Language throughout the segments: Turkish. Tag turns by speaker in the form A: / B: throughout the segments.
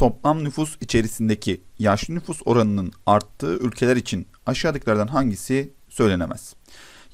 A: toplam nüfus içerisindeki yaşlı nüfus oranının arttığı ülkeler için aşağıdakilerden hangisi söylenemez?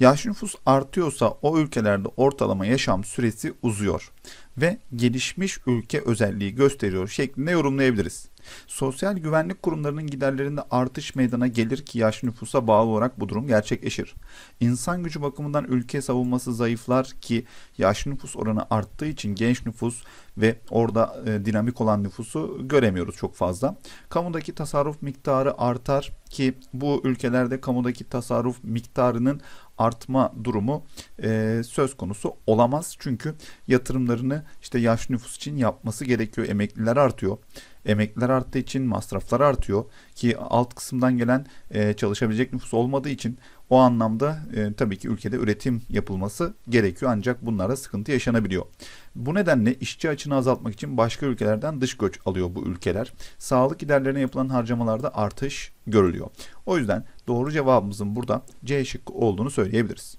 A: Yaşlı nüfus artıyorsa o ülkelerde ortalama yaşam süresi uzuyor ve gelişmiş ülke özelliği gösteriyor şeklinde yorumlayabiliriz. Sosyal güvenlik kurumlarının giderlerinde artış meydana gelir ki yaş nüfusa bağlı olarak bu durum gerçekleşir. İnsan gücü bakımından ülke savunması zayıflar ki yaş nüfus oranı arttığı için genç nüfus ve orada e, dinamik olan nüfusu göremiyoruz çok fazla. Kamudaki tasarruf miktarı artar ki bu ülkelerde kamudaki tasarruf miktarının artma durumu e, söz konusu olamaz. Çünkü yatırımlarını işte yaş nüfus için yapması gerekiyor. Emekliler artıyor. Emekliler arttığı için masraflar artıyor ki alt kısımdan gelen e, çalışabilecek nüfus olmadığı için o anlamda e, tabii ki ülkede üretim yapılması gerekiyor ancak bunlara sıkıntı yaşanabiliyor. Bu nedenle işçi açını azaltmak için başka ülkelerden dış göç alıyor bu ülkeler. Sağlık giderlerine yapılan harcamalarda artış görülüyor. O yüzden doğru cevabımızın burada C şıkkı olduğunu söyleyebiliriz.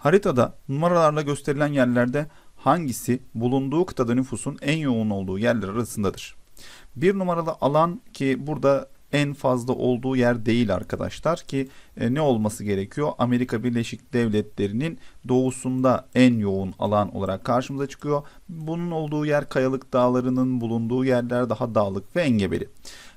A: Haritada numaralarla gösterilen yerlerde hangisi bulunduğu kıtada nüfusun en yoğun olduğu yerler arasındadır? Bir numaralı alan ki burada en fazla olduğu yer değil arkadaşlar ki e, ne olması gerekiyor? Amerika Birleşik Devletleri'nin doğusunda en yoğun alan olarak karşımıza çıkıyor. Bunun olduğu yer kayalık dağlarının bulunduğu yerler daha dağlık ve engebeli.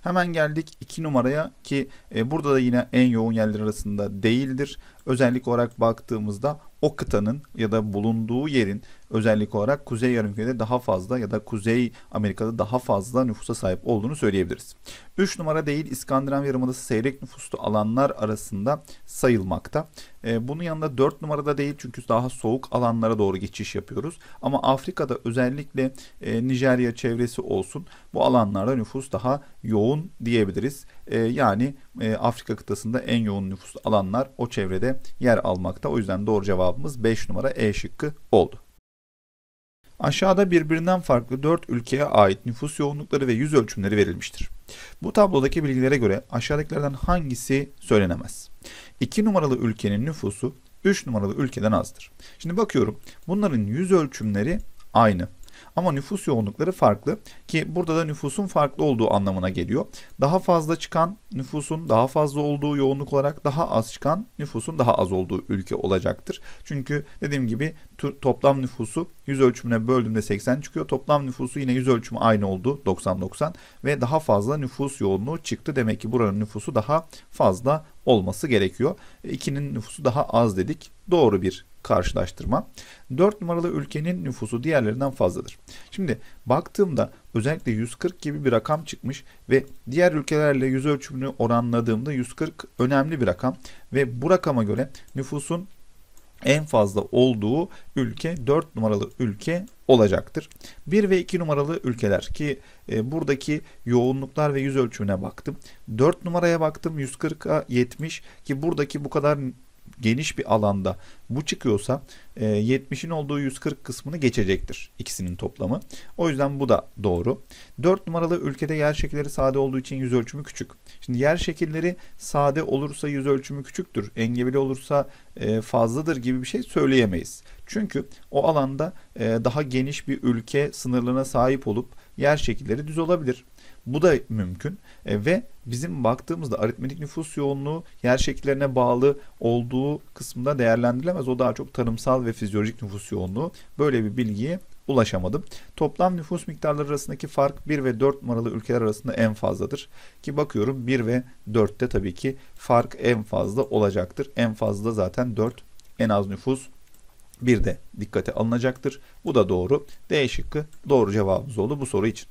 A: Hemen geldik 2 numaraya ki e, burada da yine en yoğun yerler arasında değildir. Özellik olarak baktığımızda o kıtanın ya da bulunduğu yerin özellik olarak Kuzey Yarımküre'de daha fazla ya da Kuzey Amerika'da daha fazla nüfusa sahip olduğunu söyleyebiliriz. 3 numara değil İskandinav Yarımadası seyrek nüfuslu alanlar arasında sayılmakta. E, bunun yanında 4 numarada değil çünkü daha soğuk alanlara doğru geçiş yapıyoruz. Ama Afrika'da özellikle e, Nijerya çevresi olsun bu alanlarda nüfus daha yoğun diyebiliriz. Ee, yani e, Afrika kıtasında en yoğun nüfus alanlar o çevrede yer almakta. O yüzden doğru cevabımız 5 numara E şıkkı oldu. Aşağıda birbirinden farklı 4 ülkeye ait nüfus yoğunlukları ve yüz ölçümleri verilmiştir. Bu tablodaki bilgilere göre aşağıdakilerden hangisi söylenemez? 2 numaralı ülkenin nüfusu 3 numaralı ülkeden azdır. Şimdi bakıyorum bunların yüz ölçümleri aynı. Ama nüfus yoğunlukları farklı ki burada da nüfusun farklı olduğu anlamına geliyor. Daha fazla çıkan nüfusun daha fazla olduğu yoğunluk olarak daha az çıkan nüfusun daha az olduğu ülke olacaktır. Çünkü dediğim gibi toplam nüfusu yüz ölçümüne böldüğümde 80 çıkıyor. Toplam nüfusu yine yüz ölçümü aynı oldu 90-90 ve daha fazla nüfus yoğunluğu çıktı. Demek ki buranın nüfusu daha fazla olması gerekiyor. 2'nin nüfusu daha az dedik. Doğru bir karşılaştırma. 4 numaralı ülkenin nüfusu diğerlerinden fazladır. Şimdi baktığımda özellikle 140 gibi bir rakam çıkmış ve diğer ülkelerle yüz ölçümünü oranladığımda 140 önemli bir rakam ve bu rakama göre nüfusun en fazla olduğu ülke 4 numaralı ülke olacaktır. 1 ve 2 numaralı ülkeler ki e, buradaki yoğunluklar ve yüz ölçümüne baktım. 4 numaraya baktım 140'a 70 ki buradaki bu kadar geniş bir alanda bu çıkıyorsa 70'in e, olduğu 140 kısmını geçecektir ikisinin toplamı. O yüzden bu da doğru. 4 numaralı ülkede yer şekilleri sade olduğu için yüz ölçümü küçük. Şimdi yer şekilleri sade olursa yüz ölçümü küçüktür. Engebeli olursa e, fazladır gibi bir şey söyleyemeyiz. Çünkü o alanda e, daha geniş bir ülke sınırlarına sahip olup yer şekilleri düz olabilir. Bu da mümkün e, ve bizim baktığımızda aritmetik nüfus yoğunluğu yer şekillerine bağlı olduğu kısmında değerlendirilemez. O daha çok tarımsal ve fizyolojik nüfus yoğunluğu. Böyle bir bilgiye ulaşamadım. Toplam nüfus miktarları arasındaki fark 1 ve 4 numaralı ülkeler arasında en fazladır. Ki bakıyorum 1 ve 4'te tabii ki fark en fazla olacaktır. En fazla zaten 4 en az nüfus bir de dikkate alınacaktır. Bu da doğru. D şıkkı doğru cevabımız oldu bu soru için.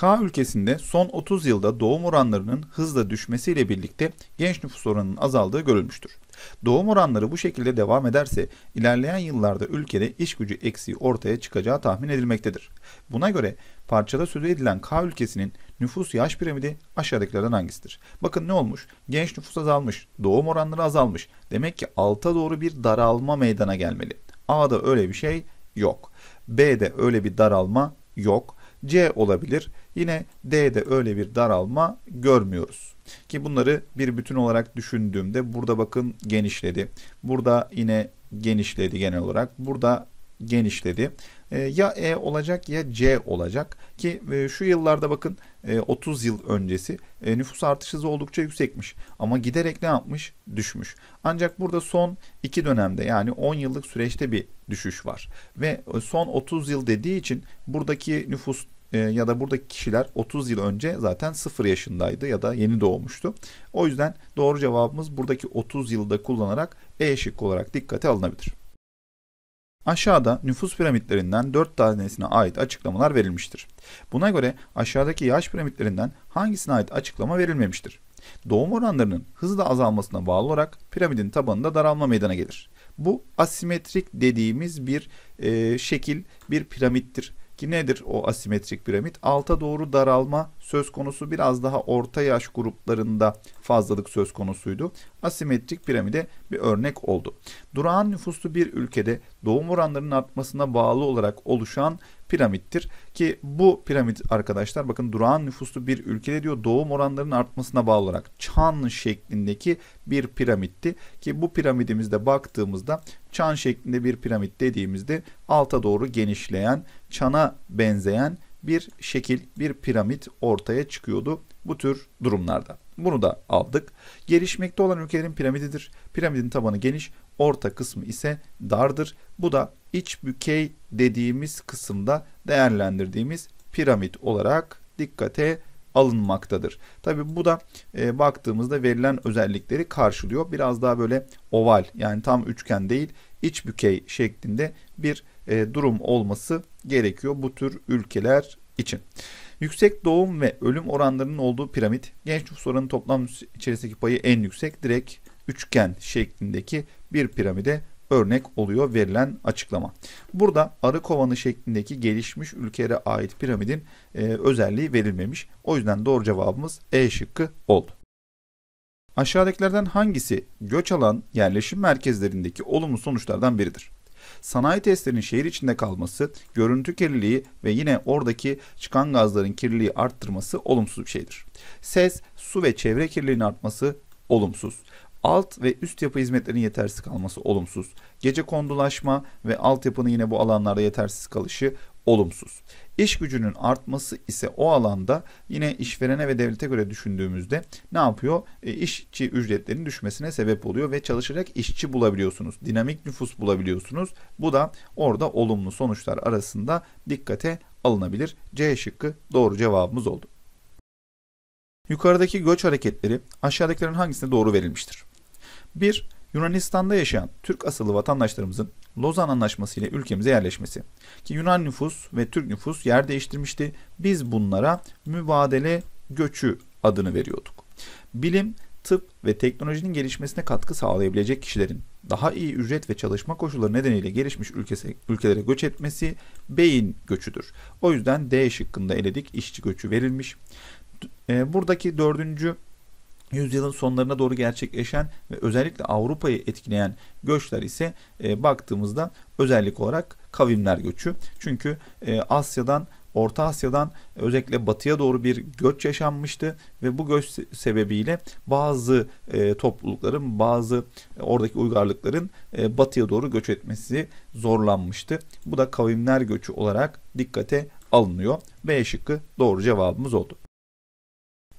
A: K ülkesinde son 30 yılda doğum oranlarının hızla düşmesiyle birlikte genç nüfus oranının azaldığı görülmüştür. Doğum oranları bu şekilde devam ederse ilerleyen yıllarda ülkede iş gücü eksiği ortaya çıkacağı tahmin edilmektedir. Buna göre parçada sözü edilen K ülkesinin nüfus yaş piramidi aşağıdakilerden hangisidir? Bakın ne olmuş? Genç nüfus azalmış, doğum oranları azalmış. Demek ki alta doğru bir daralma meydana gelmeli. A'da öyle bir şey yok. B'de öyle bir daralma yok. C olabilir. Yine D'de öyle bir daralma görmüyoruz. Ki bunları bir bütün olarak düşündüğümde burada bakın genişledi. Burada yine genişledi genel olarak. Burada genişledi. E, ya E olacak ya C olacak ki e, şu yıllarda bakın 30 e, yıl öncesi nüfus artış hızı oldukça yüksekmiş ama giderek ne yapmış düşmüş. Ancak burada son iki dönemde yani 10 yıllık süreçte bir düşüş var ve son 30 yıl dediği için buradaki nüfus ee, ya da buradaki kişiler 30 yıl önce zaten 0 yaşındaydı ya da yeni doğmuştu. O yüzden doğru cevabımız buradaki 30 yılda kullanarak E eşik olarak dikkate alınabilir. Aşağıda nüfus piramitlerinden 4 tanesine ait açıklamalar verilmiştir. Buna göre aşağıdaki yaş piramitlerinden hangisine ait açıklama verilmemiştir? Doğum oranlarının hızla azalmasına bağlı olarak piramidin tabanında daralma meydana gelir. Bu asimetrik dediğimiz bir e, şekil, bir piramittir. Ki nedir o asimetrik piramit? Alta doğru daralma söz konusu biraz daha orta yaş gruplarında fazlalık söz konusuydu. Asimetrik piramide bir örnek oldu. Durağan nüfuslu bir ülkede doğum oranlarının artmasına bağlı olarak oluşan piramittir. Ki bu piramit arkadaşlar bakın durağan nüfuslu bir ülkede diyor doğum oranlarının artmasına bağlı olarak çan şeklindeki bir piramitti. Ki bu piramidimizde baktığımızda çan şeklinde bir piramit dediğimizde alta doğru genişleyen çana benzeyen bir şekil, bir piramit ortaya çıkıyordu bu tür durumlarda. Bunu da aldık. Gelişmekte olan ülkelerin piramididir. Piramidin tabanı geniş, orta kısmı ise dardır. Bu da iç bükey dediğimiz kısımda değerlendirdiğimiz piramit olarak dikkate alınmaktadır. Tabi bu da e, baktığımızda verilen özellikleri karşılıyor. Biraz daha böyle oval yani tam üçgen değil iç bükey şeklinde bir e, durum olması gerekiyor bu tür ülkeler için. Yüksek doğum ve ölüm oranlarının olduğu piramit genç nüfus oranının toplam içerisindeki payı en yüksek direkt üçgen şeklindeki bir piramide örnek oluyor verilen açıklama. Burada arı kovanı şeklindeki gelişmiş ülkelere ait piramidin e, özelliği verilmemiş. O yüzden doğru cevabımız E şıkkı oldu. Aşağıdakilerden hangisi göç alan yerleşim merkezlerindeki olumlu sonuçlardan biridir? Sanayi testlerinin şehir içinde kalması, görüntü kirliliği ve yine oradaki çıkan gazların kirliliği arttırması olumsuz bir şeydir. Ses, su ve çevre kirliliğinin artması olumsuz. Alt ve üst yapı hizmetlerinin yetersiz kalması olumsuz. Gece kondulaşma ve altyapının yine bu alanlarda yetersiz kalışı olumsuz. İş gücünün artması ise o alanda yine işverene ve devlete göre düşündüğümüzde ne yapıyor? E, işçi ücretlerinin düşmesine sebep oluyor ve çalışacak işçi bulabiliyorsunuz. Dinamik nüfus bulabiliyorsunuz. Bu da orada olumlu sonuçlar arasında dikkate alınabilir. C şıkkı doğru cevabımız oldu. Yukarıdaki göç hareketleri aşağıdakilerin hangisine doğru verilmiştir? 1. Yunanistan'da yaşayan Türk asıllı vatandaşlarımızın Lozan Anlaşması ile ülkemize yerleşmesi. Ki Yunan nüfus ve Türk nüfus yer değiştirmişti. Biz bunlara mübadele göçü adını veriyorduk. Bilim, tıp ve teknolojinin gelişmesine katkı sağlayabilecek kişilerin daha iyi ücret ve çalışma koşulları nedeniyle gelişmiş ülkesi, ülkelere göç etmesi beyin göçüdür. O yüzden D şıkkında eledik işçi göçü verilmiş. E, buradaki dördüncü yüzyılın sonlarına doğru gerçekleşen ve özellikle Avrupa'yı etkileyen göçler ise e, baktığımızda özellik olarak kavimler göçü. Çünkü e, Asya'dan Orta Asya'dan özellikle batıya doğru bir göç yaşanmıştı ve bu göç sebebiyle bazı e, toplulukların bazı e, oradaki uygarlıkların e, batıya doğru göç etmesi zorlanmıştı. Bu da kavimler göçü olarak dikkate alınıyor. B şıkkı doğru cevabımız oldu.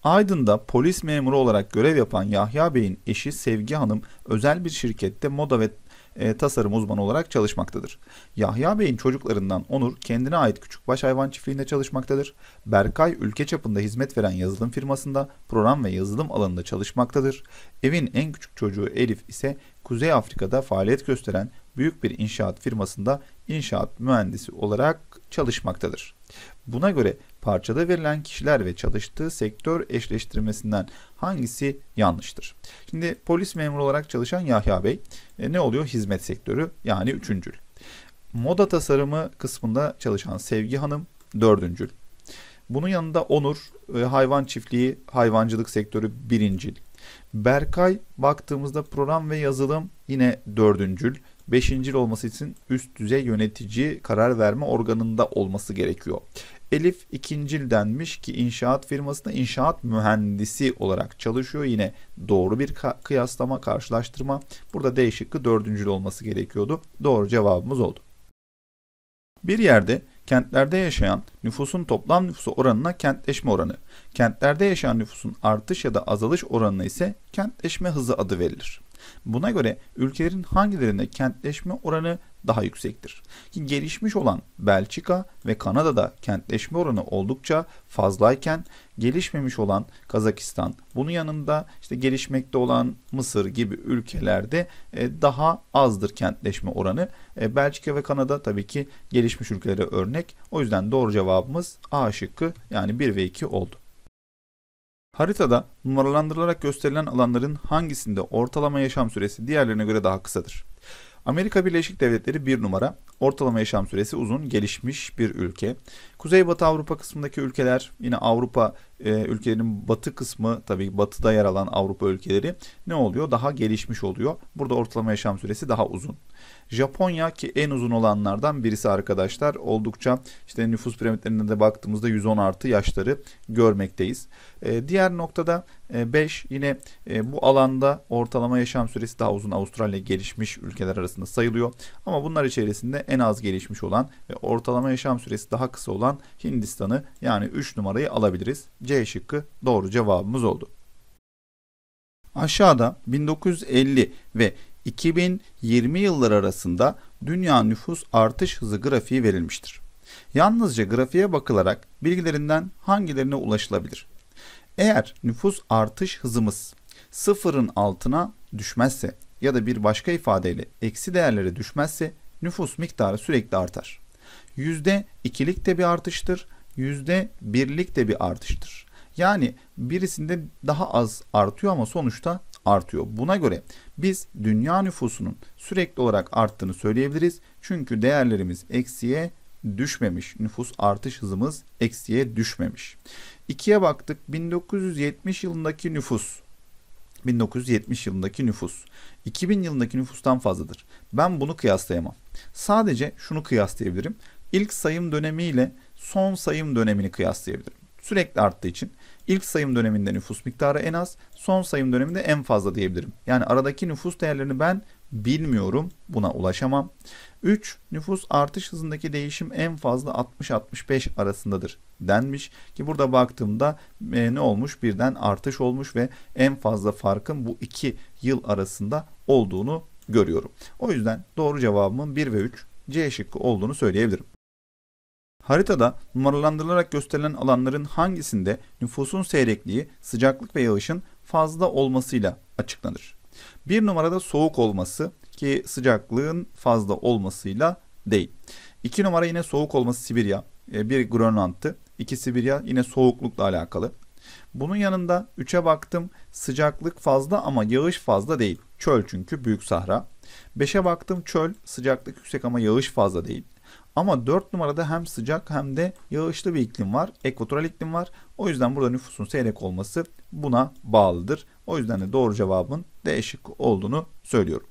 A: Aydın'da polis memuru olarak görev yapan Yahya Bey'in eşi Sevgi Hanım özel bir şirkette moda ve e, tasarım uzmanı olarak çalışmaktadır. Yahya Bey'in çocuklarından Onur kendine ait küçük baş hayvan çiftliğinde çalışmaktadır. Berkay ülke çapında hizmet veren yazılım firmasında program ve yazılım alanında çalışmaktadır. Evin en küçük çocuğu Elif ise Kuzey Afrika'da faaliyet gösteren büyük bir inşaat firmasında inşaat mühendisi olarak çalışmaktadır. Buna göre parçada verilen kişiler ve çalıştığı sektör eşleştirmesinden hangisi yanlıştır? Şimdi polis memuru olarak çalışan Yahya Bey e, ne oluyor? Hizmet sektörü yani üçüncül. Moda tasarımı kısmında çalışan Sevgi Hanım dördüncül. Bunun yanında Onur, e, hayvan çiftliği, hayvancılık sektörü birincil. Berkay baktığımızda program ve yazılım yine dördüncül. Beşincil olması için üst düzey yönetici karar verme organında olması gerekiyor. Elif ikincil denmiş ki inşaat firmasında inşaat mühendisi olarak çalışıyor. Yine doğru bir kıyaslama, karşılaştırma. Burada D şıkkı dördüncül olması gerekiyordu. Doğru cevabımız oldu. Bir yerde kentlerde yaşayan nüfusun toplam nüfusu oranına kentleşme oranı, kentlerde yaşayan nüfusun artış ya da azalış oranına ise kentleşme hızı adı verilir. Buna göre ülkelerin hangilerinde kentleşme oranı daha yüksektir? Ki gelişmiş olan Belçika ve Kanada'da kentleşme oranı oldukça fazlayken gelişmemiş olan Kazakistan, bunun yanında işte gelişmekte olan Mısır gibi ülkelerde e, daha azdır kentleşme oranı. E, Belçika ve Kanada tabii ki gelişmiş ülkelere örnek. O yüzden doğru cevabımız A şıkkı yani 1 ve 2 oldu. Haritada numaralandırılarak gösterilen alanların hangisinde ortalama yaşam süresi diğerlerine göre daha kısadır? Amerika Birleşik Devletleri bir numara, ortalama yaşam süresi uzun, gelişmiş bir ülke. Kuzeybatı Avrupa kısmındaki ülkeler, yine Avrupa e, ee, ülkelerin batı kısmı tabii batıda yer alan Avrupa ülkeleri ne oluyor? Daha gelişmiş oluyor. Burada ortalama yaşam süresi daha uzun. Japonya ki en uzun olanlardan birisi arkadaşlar. Oldukça işte nüfus piramitlerine de baktığımızda 110 artı yaşları görmekteyiz. E, diğer noktada 5 ee, yine e, bu alanda ortalama yaşam süresi daha uzun Avustralya gelişmiş ülkeler arasında sayılıyor. Ama bunlar içerisinde en az gelişmiş olan ve ortalama yaşam süresi daha kısa olan Hindistan'ı yani 3 numarayı alabiliriz. C şıkkı doğru cevabımız oldu. Aşağıda 1950 ve 2020 yılları arasında dünya nüfus artış hızı grafiği verilmiştir. Yalnızca grafiğe bakılarak bilgilerinden hangilerine ulaşılabilir? Eğer nüfus artış hızımız sıfırın altına düşmezse ya da bir başka ifadeyle eksi değerlere düşmezse nüfus miktarı sürekli artar. Yüzde ikilik de bir artıştır, yüzde birlik de bir artıştır. Yani birisinde daha az artıyor ama sonuçta artıyor. Buna göre biz dünya nüfusunun sürekli olarak arttığını söyleyebiliriz. Çünkü değerlerimiz eksiye düşmemiş. Nüfus artış hızımız eksiye düşmemiş. 2'ye baktık. 1970 yılındaki nüfus 1970 yılındaki nüfus 2000 yılındaki nüfustan fazladır. Ben bunu kıyaslayamam. Sadece şunu kıyaslayabilirim. İlk sayım dönemiyle son sayım dönemini kıyaslayabilirim. Sürekli arttığı için ilk sayım döneminde nüfus miktarı en az, son sayım döneminde en fazla diyebilirim. Yani aradaki nüfus değerlerini ben bilmiyorum. Buna ulaşamam. 3. Nüfus artış hızındaki değişim en fazla 60-65 arasındadır denmiş ki burada baktığımda e, ne olmuş birden artış olmuş ve en fazla farkın bu iki yıl arasında olduğunu görüyorum. O yüzden doğru cevabımın 1 ve 3 C şıkkı olduğunu söyleyebilirim. Haritada numaralandırılarak gösterilen alanların hangisinde nüfusun seyrekliği sıcaklık ve yağışın fazla olmasıyla açıklanır? Bir numarada soğuk olması ki sıcaklığın fazla olmasıyla değil. İki numara yine soğuk olması Sibirya. E, bir Grönland'tı. İki Sibirya yine soğuklukla alakalı. Bunun yanında üçe baktım sıcaklık fazla ama yağış fazla değil. Çöl çünkü büyük sahra. Beşe baktım çöl sıcaklık yüksek ama yağış fazla değil. Ama 4 numarada hem sıcak hem de yağışlı bir iklim var. Ekvatoral iklim var. O yüzden burada nüfusun seyrek olması buna bağlıdır. O yüzden de doğru cevabın D şıkkı olduğunu söylüyorum.